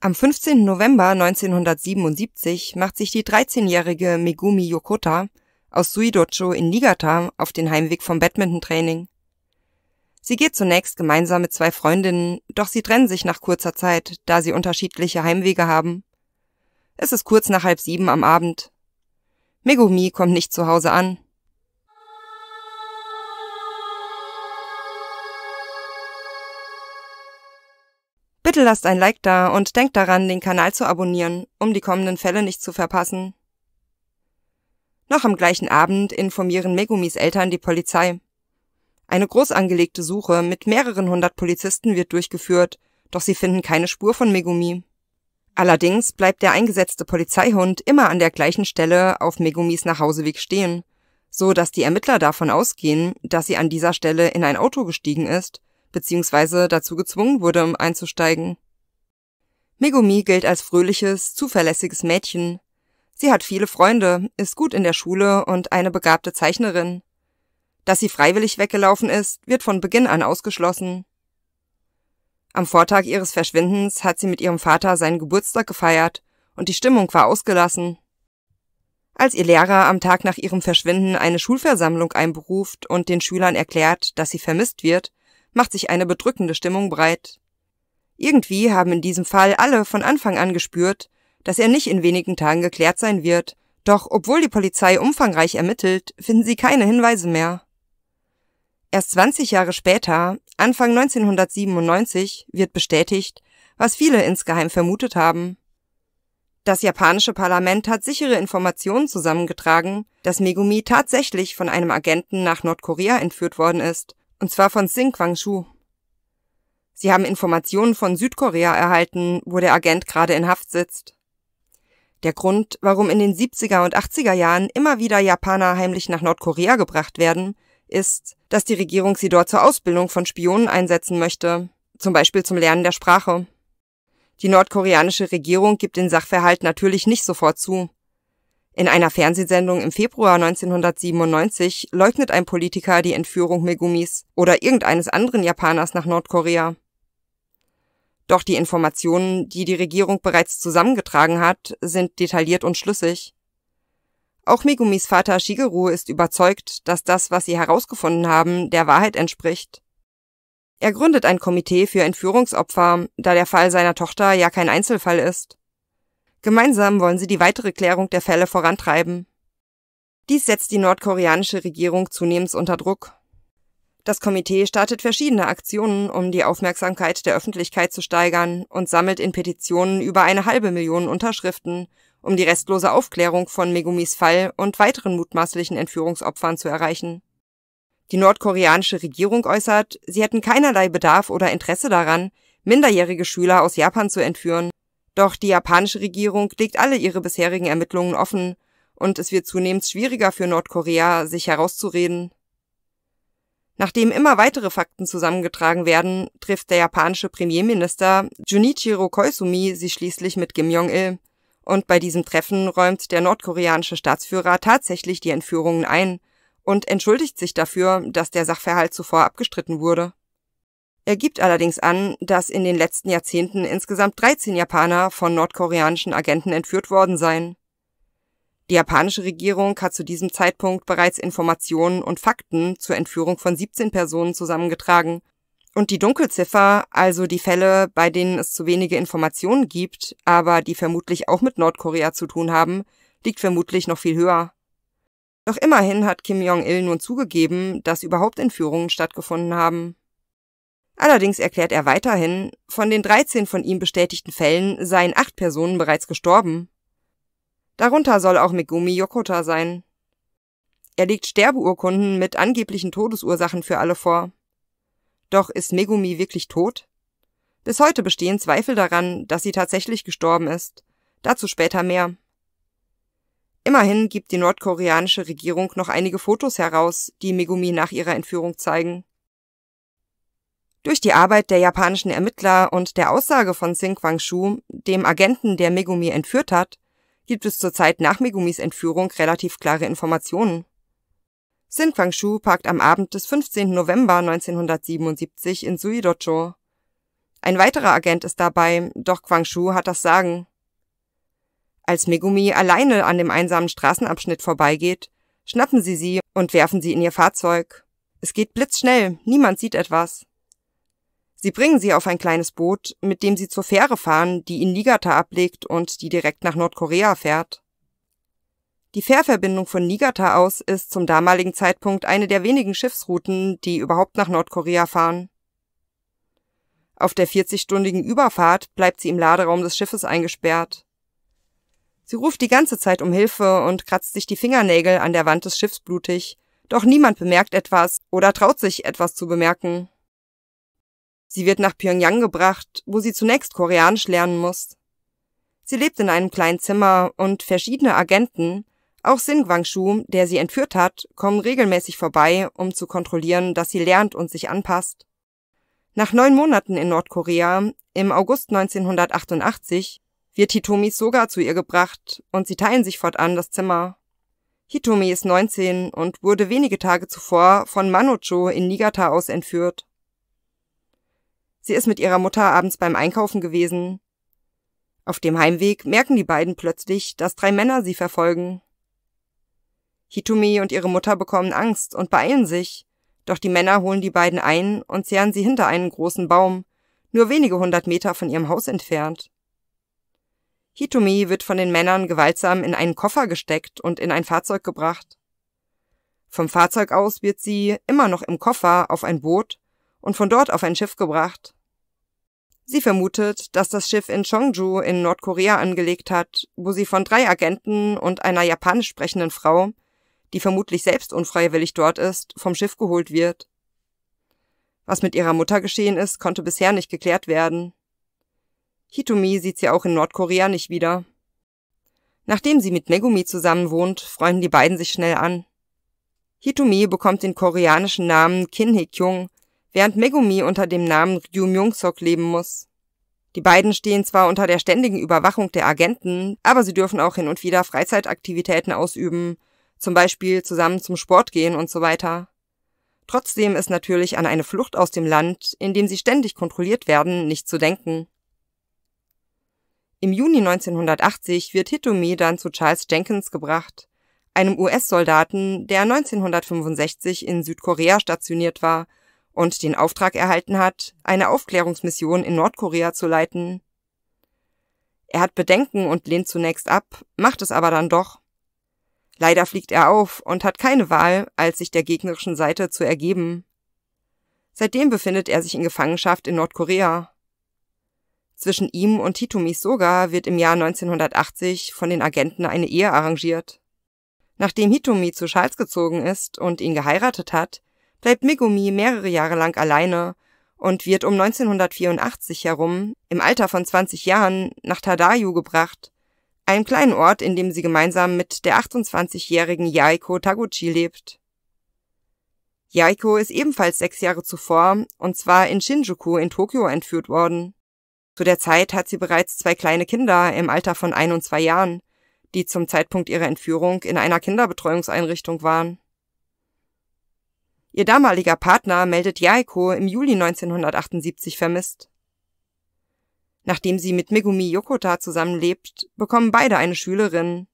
Am 15. November 1977 macht sich die 13-jährige Megumi Yokota aus Suidocho in Niigata auf den Heimweg vom Badminton-Training. Sie geht zunächst gemeinsam mit zwei Freundinnen, doch sie trennen sich nach kurzer Zeit, da sie unterschiedliche Heimwege haben. Es ist kurz nach halb sieben am Abend. Megumi kommt nicht zu Hause an. Bitte lasst ein Like da und denkt daran, den Kanal zu abonnieren, um die kommenden Fälle nicht zu verpassen. Noch am gleichen Abend informieren Megumis Eltern die Polizei. Eine groß angelegte Suche mit mehreren hundert Polizisten wird durchgeführt, doch sie finden keine Spur von Megumi. Allerdings bleibt der eingesetzte Polizeihund immer an der gleichen Stelle auf Megumis Nachhauseweg stehen, so dass die Ermittler davon ausgehen, dass sie an dieser Stelle in ein Auto gestiegen ist beziehungsweise dazu gezwungen wurde, um einzusteigen. Megumi gilt als fröhliches, zuverlässiges Mädchen. Sie hat viele Freunde, ist gut in der Schule und eine begabte Zeichnerin. Dass sie freiwillig weggelaufen ist, wird von Beginn an ausgeschlossen. Am Vortag ihres Verschwindens hat sie mit ihrem Vater seinen Geburtstag gefeiert und die Stimmung war ausgelassen. Als ihr Lehrer am Tag nach ihrem Verschwinden eine Schulversammlung einberuft und den Schülern erklärt, dass sie vermisst wird, macht sich eine bedrückende Stimmung breit. Irgendwie haben in diesem Fall alle von Anfang an gespürt, dass er nicht in wenigen Tagen geklärt sein wird, doch obwohl die Polizei umfangreich ermittelt, finden sie keine Hinweise mehr. Erst 20 Jahre später, Anfang 1997, wird bestätigt, was viele insgeheim vermutet haben. Das japanische Parlament hat sichere Informationen zusammengetragen, dass Megumi tatsächlich von einem Agenten nach Nordkorea entführt worden ist und zwar von Sing Kwang shu Sie haben Informationen von Südkorea erhalten, wo der Agent gerade in Haft sitzt. Der Grund, warum in den 70er und 80er Jahren immer wieder Japaner heimlich nach Nordkorea gebracht werden, ist, dass die Regierung sie dort zur Ausbildung von Spionen einsetzen möchte, zum Beispiel zum Lernen der Sprache. Die nordkoreanische Regierung gibt den Sachverhalt natürlich nicht sofort zu, in einer Fernsehsendung im Februar 1997 leugnet ein Politiker die Entführung Megumis oder irgendeines anderen Japaners nach Nordkorea. Doch die Informationen, die die Regierung bereits zusammengetragen hat, sind detailliert und schlüssig. Auch Megumis Vater Shigeru ist überzeugt, dass das, was sie herausgefunden haben, der Wahrheit entspricht. Er gründet ein Komitee für Entführungsopfer, da der Fall seiner Tochter ja kein Einzelfall ist. Gemeinsam wollen sie die weitere Klärung der Fälle vorantreiben. Dies setzt die nordkoreanische Regierung zunehmend unter Druck. Das Komitee startet verschiedene Aktionen, um die Aufmerksamkeit der Öffentlichkeit zu steigern und sammelt in Petitionen über eine halbe Million Unterschriften, um die restlose Aufklärung von Megumis Fall und weiteren mutmaßlichen Entführungsopfern zu erreichen. Die nordkoreanische Regierung äußert, sie hätten keinerlei Bedarf oder Interesse daran, minderjährige Schüler aus Japan zu entführen doch die japanische Regierung legt alle ihre bisherigen Ermittlungen offen, und es wird zunehmend schwieriger für Nordkorea, sich herauszureden. Nachdem immer weitere Fakten zusammengetragen werden, trifft der japanische Premierminister Junichiro Koizumi sie schließlich mit Kim Jong-il. Und bei diesem Treffen räumt der nordkoreanische Staatsführer tatsächlich die Entführungen ein und entschuldigt sich dafür, dass der Sachverhalt zuvor abgestritten wurde. Er gibt allerdings an, dass in den letzten Jahrzehnten insgesamt 13 Japaner von nordkoreanischen Agenten entführt worden seien. Die japanische Regierung hat zu diesem Zeitpunkt bereits Informationen und Fakten zur Entführung von 17 Personen zusammengetragen. Und die Dunkelziffer, also die Fälle, bei denen es zu wenige Informationen gibt, aber die vermutlich auch mit Nordkorea zu tun haben, liegt vermutlich noch viel höher. Doch immerhin hat Kim Jong-il nun zugegeben, dass überhaupt Entführungen stattgefunden haben. Allerdings erklärt er weiterhin, von den 13 von ihm bestätigten Fällen seien acht Personen bereits gestorben. Darunter soll auch Megumi Yokota sein. Er legt Sterbeurkunden mit angeblichen Todesursachen für alle vor. Doch ist Megumi wirklich tot? Bis heute bestehen Zweifel daran, dass sie tatsächlich gestorben ist. Dazu später mehr. Immerhin gibt die nordkoreanische Regierung noch einige Fotos heraus, die Megumi nach ihrer Entführung zeigen. Durch die Arbeit der japanischen Ermittler und der Aussage von Sing Kwang Shu, dem Agenten, der Megumi entführt hat, gibt es zur Zeit nach Megumis Entführung relativ klare Informationen. Sing Kwang Shu parkt am Abend des 15. November 1977 in Suidocho. Ein weiterer Agent ist dabei, doch Kwang Shu hat das Sagen. Als Megumi alleine an dem einsamen Straßenabschnitt vorbeigeht, schnappen sie sie und werfen sie in ihr Fahrzeug. Es geht blitzschnell, niemand sieht etwas. Sie bringen sie auf ein kleines Boot, mit dem sie zur Fähre fahren, die in Niigata ablegt und die direkt nach Nordkorea fährt. Die Fährverbindung von Niigata aus ist zum damaligen Zeitpunkt eine der wenigen Schiffsrouten, die überhaupt nach Nordkorea fahren. Auf der 40-stündigen Überfahrt bleibt sie im Laderaum des Schiffes eingesperrt. Sie ruft die ganze Zeit um Hilfe und kratzt sich die Fingernägel an der Wand des Schiffs blutig, doch niemand bemerkt etwas oder traut sich etwas zu bemerken. Sie wird nach Pyongyang gebracht, wo sie zunächst Koreanisch lernen muss. Sie lebt in einem kleinen Zimmer und verschiedene Agenten, auch Sin Gwangshu, der sie entführt hat, kommen regelmäßig vorbei, um zu kontrollieren, dass sie lernt und sich anpasst. Nach neun Monaten in Nordkorea, im August 1988, wird Hitomi sogar zu ihr gebracht und sie teilen sich fortan das Zimmer. Hitomi ist 19 und wurde wenige Tage zuvor von Manocho in Niigata aus entführt. Sie ist mit ihrer Mutter abends beim Einkaufen gewesen. Auf dem Heimweg merken die beiden plötzlich, dass drei Männer sie verfolgen. Hitomi und ihre Mutter bekommen Angst und beeilen sich, doch die Männer holen die beiden ein und zerren sie hinter einen großen Baum, nur wenige hundert Meter von ihrem Haus entfernt. Hitomi wird von den Männern gewaltsam in einen Koffer gesteckt und in ein Fahrzeug gebracht. Vom Fahrzeug aus wird sie, immer noch im Koffer, auf ein Boot und von dort auf ein Schiff gebracht. Sie vermutet, dass das Schiff in Chongju in Nordkorea angelegt hat, wo sie von drei Agenten und einer japanisch sprechenden Frau, die vermutlich selbst unfreiwillig dort ist, vom Schiff geholt wird. Was mit ihrer Mutter geschehen ist, konnte bisher nicht geklärt werden. Hitomi sieht sie auch in Nordkorea nicht wieder. Nachdem sie mit Megumi zusammen wohnt, freunden die beiden sich schnell an. Hitomi bekommt den koreanischen Namen Kim Hee-kyung während Megumi unter dem Namen Ryu myung leben muss. Die beiden stehen zwar unter der ständigen Überwachung der Agenten, aber sie dürfen auch hin und wieder Freizeitaktivitäten ausüben, zum Beispiel zusammen zum Sport gehen und so weiter. Trotzdem ist natürlich an eine Flucht aus dem Land, in dem sie ständig kontrolliert werden, nicht zu denken. Im Juni 1980 wird Hitomi dann zu Charles Jenkins gebracht, einem US-Soldaten, der 1965 in Südkorea stationiert war und den Auftrag erhalten hat, eine Aufklärungsmission in Nordkorea zu leiten. Er hat Bedenken und lehnt zunächst ab, macht es aber dann doch. Leider fliegt er auf und hat keine Wahl, als sich der gegnerischen Seite zu ergeben. Seitdem befindet er sich in Gefangenschaft in Nordkorea. Zwischen ihm und Hitomi Soga wird im Jahr 1980 von den Agenten eine Ehe arrangiert. Nachdem Hitomi zu Charles gezogen ist und ihn geheiratet hat, bleibt Megumi mehrere Jahre lang alleine und wird um 1984 herum, im Alter von 20 Jahren, nach Tadayu gebracht, einem kleinen Ort, in dem sie gemeinsam mit der 28-jährigen Yaiko Taguchi lebt. Yaiko ist ebenfalls sechs Jahre zuvor, und zwar in Shinjuku in Tokio entführt worden. Zu der Zeit hat sie bereits zwei kleine Kinder im Alter von ein und zwei Jahren, die zum Zeitpunkt ihrer Entführung in einer Kinderbetreuungseinrichtung waren. Ihr damaliger Partner meldet Yaiko im Juli 1978 vermisst. Nachdem sie mit Megumi Yokota zusammenlebt, bekommen beide eine Schülerin,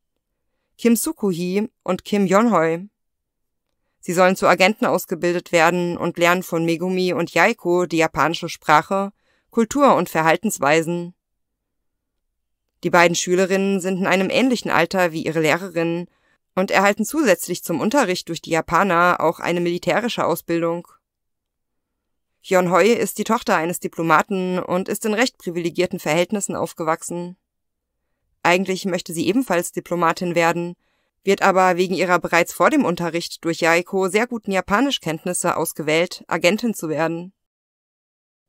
Kim Sukuhi und Kim Yonhoi. Sie sollen zu Agenten ausgebildet werden und lernen von Megumi und Yaiko die japanische Sprache, Kultur und Verhaltensweisen. Die beiden Schülerinnen sind in einem ähnlichen Alter wie ihre Lehrerinnen und erhalten zusätzlich zum Unterricht durch die Japaner auch eine militärische Ausbildung. Jon Hoi ist die Tochter eines Diplomaten und ist in recht privilegierten Verhältnissen aufgewachsen. Eigentlich möchte sie ebenfalls Diplomatin werden, wird aber wegen ihrer bereits vor dem Unterricht durch Yaiko sehr guten Japanischkenntnisse ausgewählt, Agentin zu werden.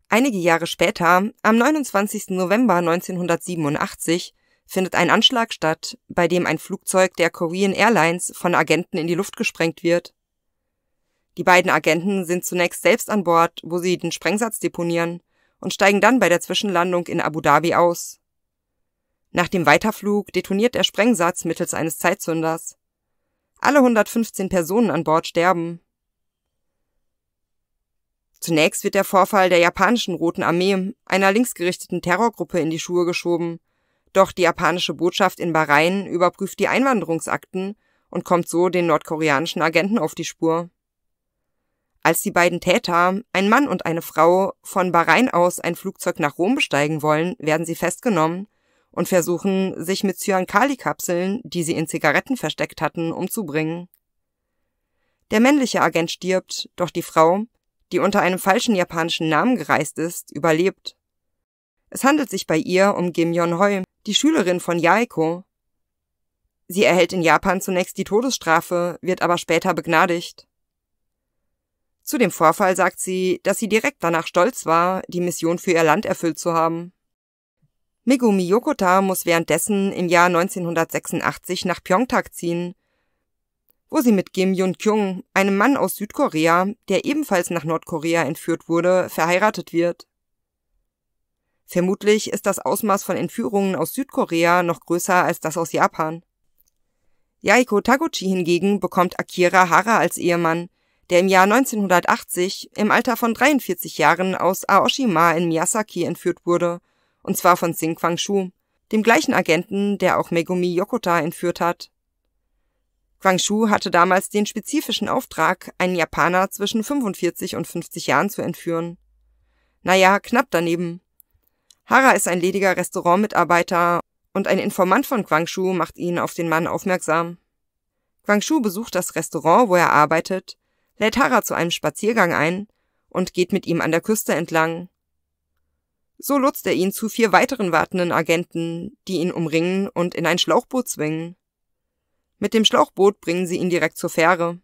Einige Jahre später, am 29. November 1987, findet ein Anschlag statt, bei dem ein Flugzeug der Korean Airlines von Agenten in die Luft gesprengt wird. Die beiden Agenten sind zunächst selbst an Bord, wo sie den Sprengsatz deponieren und steigen dann bei der Zwischenlandung in Abu Dhabi aus. Nach dem Weiterflug detoniert der Sprengsatz mittels eines Zeitzünders. Alle 115 Personen an Bord sterben. Zunächst wird der Vorfall der japanischen Roten Armee, einer linksgerichteten Terrorgruppe, in die Schuhe geschoben – doch die japanische Botschaft in Bahrain überprüft die Einwanderungsakten und kommt so den nordkoreanischen Agenten auf die Spur. Als die beiden Täter, ein Mann und eine Frau, von Bahrain aus ein Flugzeug nach Rom besteigen wollen, werden sie festgenommen und versuchen, sich mit cyan kali kapseln die sie in Zigaretten versteckt hatten, umzubringen. Der männliche Agent stirbt, doch die Frau, die unter einem falschen japanischen Namen gereist ist, überlebt. Es handelt sich bei ihr um Gim Yon-hoi, die Schülerin von Yaiko. Sie erhält in Japan zunächst die Todesstrafe, wird aber später begnadigt. Zu dem Vorfall sagt sie, dass sie direkt danach stolz war, die Mission für ihr Land erfüllt zu haben. Megumi Yokota muss währenddessen im Jahr 1986 nach Pyeongtaek ziehen, wo sie mit Kim Jun-kyung, einem Mann aus Südkorea, der ebenfalls nach Nordkorea entführt wurde, verheiratet wird. Vermutlich ist das Ausmaß von Entführungen aus Südkorea noch größer als das aus Japan. Yaiko Taguchi hingegen bekommt Akira Hara als Ehemann, der im Jahr 1980 im Alter von 43 Jahren aus Aoshima in Miyazaki entführt wurde, und zwar von Sing Kwang Shu, dem gleichen Agenten, der auch Megumi Yokota entführt hat. Kwang Shu hatte damals den spezifischen Auftrag, einen Japaner zwischen 45 und 50 Jahren zu entführen. Naja, knapp daneben. Hara ist ein lediger Restaurantmitarbeiter und ein Informant von Guangshu macht ihn auf den Mann aufmerksam. Guangshu besucht das Restaurant, wo er arbeitet, lädt Hara zu einem Spaziergang ein und geht mit ihm an der Küste entlang. So lotst er ihn zu vier weiteren wartenden Agenten, die ihn umringen und in ein Schlauchboot zwingen. Mit dem Schlauchboot bringen sie ihn direkt zur Fähre.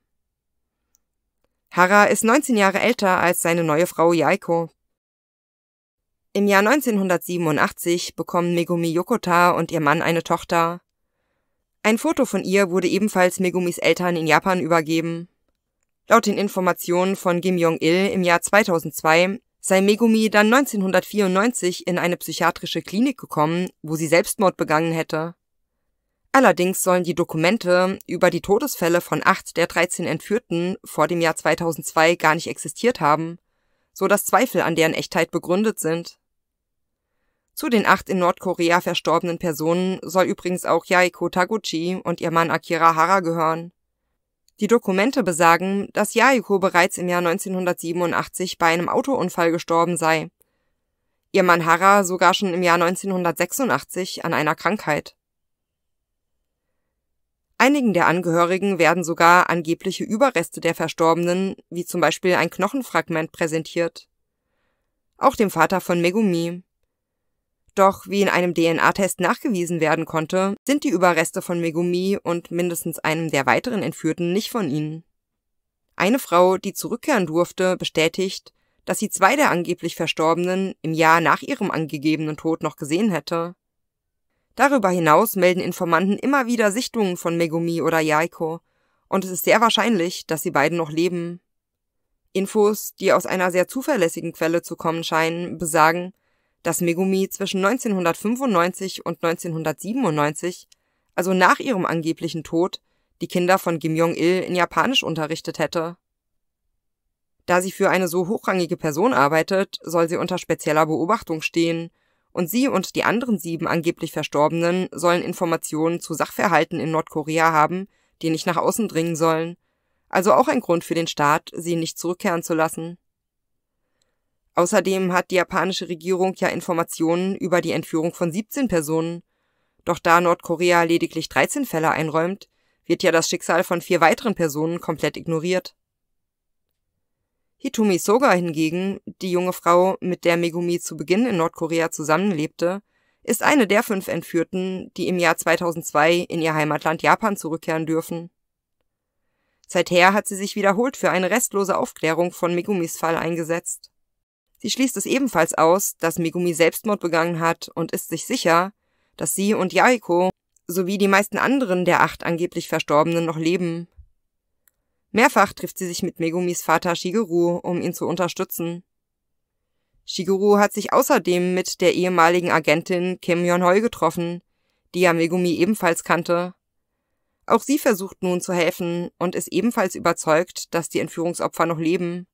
Hara ist 19 Jahre älter als seine neue Frau Jaiko, im Jahr 1987 bekommen Megumi Yokota und ihr Mann eine Tochter. Ein Foto von ihr wurde ebenfalls Megumis Eltern in Japan übergeben. Laut den Informationen von Kim Jong-il im Jahr 2002 sei Megumi dann 1994 in eine psychiatrische Klinik gekommen, wo sie Selbstmord begangen hätte. Allerdings sollen die Dokumente über die Todesfälle von acht der 13 Entführten vor dem Jahr 2002 gar nicht existiert haben, so dass Zweifel an deren Echtheit begründet sind. Zu den acht in Nordkorea verstorbenen Personen soll übrigens auch Yaiko Taguchi und ihr Mann Akira Hara gehören. Die Dokumente besagen, dass Yaiko bereits im Jahr 1987 bei einem Autounfall gestorben sei. Ihr Mann Hara sogar schon im Jahr 1986 an einer Krankheit. Einigen der Angehörigen werden sogar angebliche Überreste der Verstorbenen, wie zum Beispiel ein Knochenfragment, präsentiert. Auch dem Vater von Megumi, doch wie in einem DNA-Test nachgewiesen werden konnte, sind die Überreste von Megumi und mindestens einem der weiteren Entführten nicht von ihnen. Eine Frau, die zurückkehren durfte, bestätigt, dass sie zwei der angeblich Verstorbenen im Jahr nach ihrem angegebenen Tod noch gesehen hätte. Darüber hinaus melden Informanten immer wieder Sichtungen von Megumi oder Yaiko, und es ist sehr wahrscheinlich, dass sie beiden noch leben. Infos, die aus einer sehr zuverlässigen Quelle zu kommen scheinen, besagen, dass Megumi zwischen 1995 und 1997, also nach ihrem angeblichen Tod, die Kinder von Kim Jong-il in Japanisch unterrichtet hätte. Da sie für eine so hochrangige Person arbeitet, soll sie unter spezieller Beobachtung stehen, und sie und die anderen sieben angeblich Verstorbenen sollen Informationen zu Sachverhalten in Nordkorea haben, die nicht nach außen dringen sollen, also auch ein Grund für den Staat, sie nicht zurückkehren zu lassen. Außerdem hat die japanische Regierung ja Informationen über die Entführung von 17 Personen. Doch da Nordkorea lediglich 13 Fälle einräumt, wird ja das Schicksal von vier weiteren Personen komplett ignoriert. Hitomi Soga hingegen, die junge Frau, mit der Megumi zu Beginn in Nordkorea zusammenlebte, ist eine der fünf Entführten, die im Jahr 2002 in ihr Heimatland Japan zurückkehren dürfen. Seither hat sie sich wiederholt für eine restlose Aufklärung von Megumis Fall eingesetzt Sie schließt es ebenfalls aus, dass Megumi Selbstmord begangen hat und ist sich sicher, dass sie und Yaiko sowie die meisten anderen der acht angeblich Verstorbenen noch leben. Mehrfach trifft sie sich mit Megumis Vater Shigeru, um ihn zu unterstützen. Shigeru hat sich außerdem mit der ehemaligen Agentin Kim Yon-hoi getroffen, die ja Megumi ebenfalls kannte. Auch sie versucht nun zu helfen und ist ebenfalls überzeugt, dass die Entführungsopfer noch leben.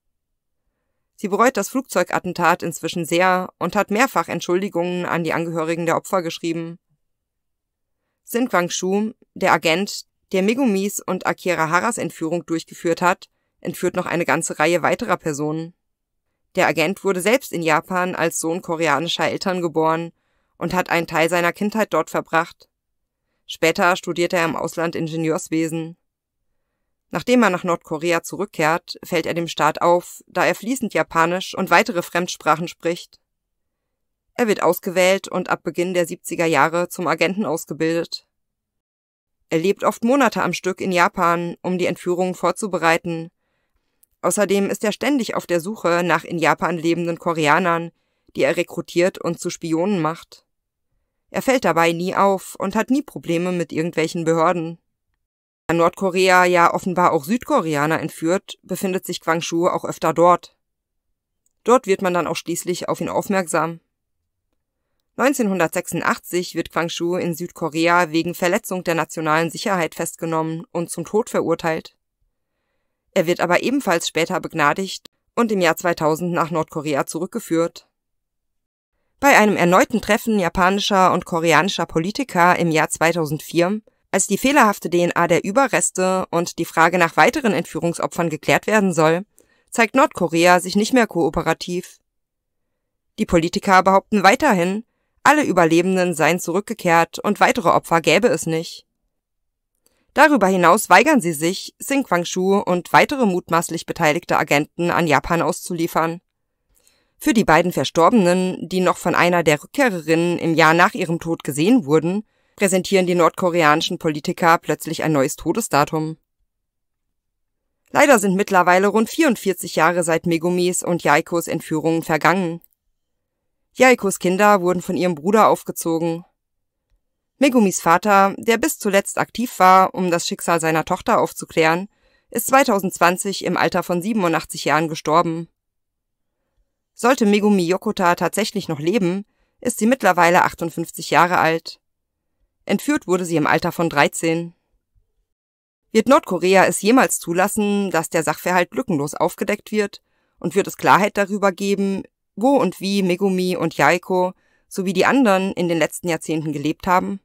Sie bereut das Flugzeugattentat inzwischen sehr und hat mehrfach Entschuldigungen an die Angehörigen der Opfer geschrieben. Sin Quang Shu, der Agent, der Megumis und Akira Haras Entführung durchgeführt hat, entführt noch eine ganze Reihe weiterer Personen. Der Agent wurde selbst in Japan als Sohn koreanischer Eltern geboren und hat einen Teil seiner Kindheit dort verbracht. Später studierte er im Ausland Ingenieurswesen. Nachdem er nach Nordkorea zurückkehrt, fällt er dem Staat auf, da er fließend Japanisch und weitere Fremdsprachen spricht. Er wird ausgewählt und ab Beginn der 70er Jahre zum Agenten ausgebildet. Er lebt oft Monate am Stück in Japan, um die Entführungen vorzubereiten. Außerdem ist er ständig auf der Suche nach in Japan lebenden Koreanern, die er rekrutiert und zu Spionen macht. Er fällt dabei nie auf und hat nie Probleme mit irgendwelchen Behörden. Nordkorea ja offenbar auch Südkoreaner entführt, befindet sich Kwang Shu auch öfter dort. Dort wird man dann auch schließlich auf ihn aufmerksam. 1986 wird Kwang Shu in Südkorea wegen Verletzung der nationalen Sicherheit festgenommen und zum Tod verurteilt. Er wird aber ebenfalls später begnadigt und im Jahr 2000 nach Nordkorea zurückgeführt. Bei einem erneuten Treffen japanischer und koreanischer Politiker im Jahr 2004 als die fehlerhafte DNA der Überreste und die Frage nach weiteren Entführungsopfern geklärt werden soll, zeigt Nordkorea sich nicht mehr kooperativ. Die Politiker behaupten weiterhin, alle Überlebenden seien zurückgekehrt und weitere Opfer gäbe es nicht. Darüber hinaus weigern sie sich, Sing Kwang shu und weitere mutmaßlich beteiligte Agenten an Japan auszuliefern. Für die beiden Verstorbenen, die noch von einer der Rückkehrerinnen im Jahr nach ihrem Tod gesehen wurden, präsentieren die nordkoreanischen Politiker plötzlich ein neues Todesdatum. Leider sind mittlerweile rund 44 Jahre seit Megumis und Jaikos Entführungen vergangen. Jaikos Kinder wurden von ihrem Bruder aufgezogen. Megumis Vater, der bis zuletzt aktiv war, um das Schicksal seiner Tochter aufzuklären, ist 2020 im Alter von 87 Jahren gestorben. Sollte Megumi Yokota tatsächlich noch leben, ist sie mittlerweile 58 Jahre alt. Entführt wurde sie im Alter von 13. Wird Nordkorea es jemals zulassen, dass der Sachverhalt lückenlos aufgedeckt wird? Und wird es Klarheit darüber geben, wo und wie Megumi und Yaiko sowie die anderen in den letzten Jahrzehnten gelebt haben?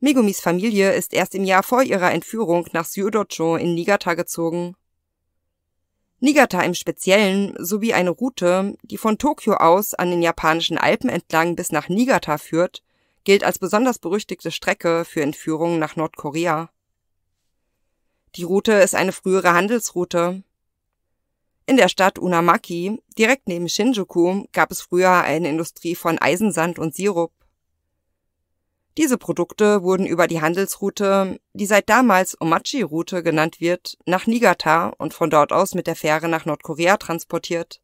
Megumis Familie ist erst im Jahr vor ihrer Entführung nach Syudocho in Niigata gezogen. Niigata im Speziellen sowie eine Route, die von Tokio aus an den japanischen Alpen entlang bis nach Niigata führt, gilt als besonders berüchtigte Strecke für Entführungen nach Nordkorea. Die Route ist eine frühere Handelsroute. In der Stadt Unamaki, direkt neben Shinjuku, gab es früher eine Industrie von Eisensand und Sirup. Diese Produkte wurden über die Handelsroute, die seit damals Omachi-Route genannt wird, nach Niigata und von dort aus mit der Fähre nach Nordkorea transportiert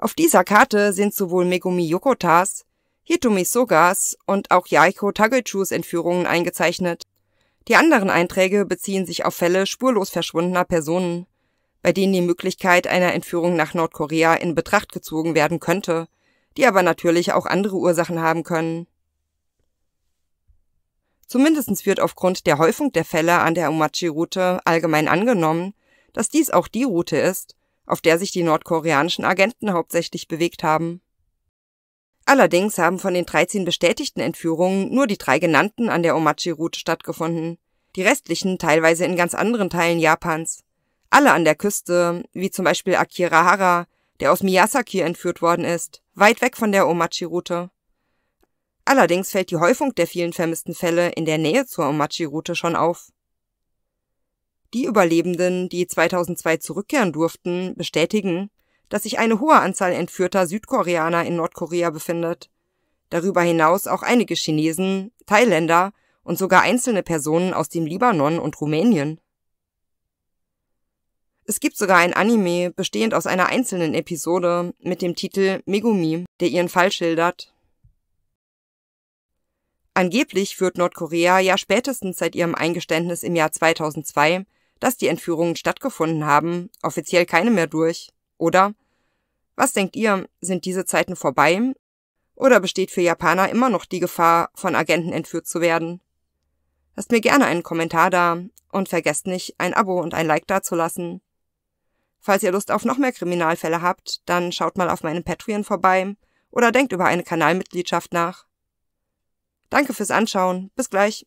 Auf dieser Karte sind sowohl Megumi Yokotas, Hitomi Sogas und auch Yaiko Tagechus Entführungen eingezeichnet. Die anderen Einträge beziehen sich auf Fälle spurlos verschwundener Personen, bei denen die Möglichkeit einer Entführung nach Nordkorea in Betracht gezogen werden könnte, die aber natürlich auch andere Ursachen haben können. Zumindest wird aufgrund der Häufung der Fälle an der Umachi-Route allgemein angenommen, dass dies auch die Route ist, auf der sich die nordkoreanischen Agenten hauptsächlich bewegt haben. Allerdings haben von den 13 bestätigten Entführungen nur die drei genannten an der Omachi-Route stattgefunden, die restlichen teilweise in ganz anderen Teilen Japans. Alle an der Küste, wie zum Beispiel Akirahara, der aus Miyazaki entführt worden ist, weit weg von der Omachi-Route. Allerdings fällt die Häufung der vielen vermissten Fälle in der Nähe zur Omachi-Route schon auf. Die Überlebenden, die 2002 zurückkehren durften, bestätigen, dass sich eine hohe Anzahl entführter Südkoreaner in Nordkorea befindet. Darüber hinaus auch einige Chinesen, Thailänder und sogar einzelne Personen aus dem Libanon und Rumänien. Es gibt sogar ein Anime, bestehend aus einer einzelnen Episode mit dem Titel Megumi, der ihren Fall schildert. Angeblich führt Nordkorea ja spätestens seit ihrem Eingeständnis im Jahr 2002 dass die Entführungen stattgefunden haben, offiziell keine mehr durch, oder? Was denkt ihr, sind diese Zeiten vorbei? Oder besteht für Japaner immer noch die Gefahr, von Agenten entführt zu werden? Lasst mir gerne einen Kommentar da und vergesst nicht, ein Abo und ein Like dazulassen. Falls ihr Lust auf noch mehr Kriminalfälle habt, dann schaut mal auf meinem Patreon vorbei oder denkt über eine Kanalmitgliedschaft nach. Danke fürs Anschauen. Bis gleich.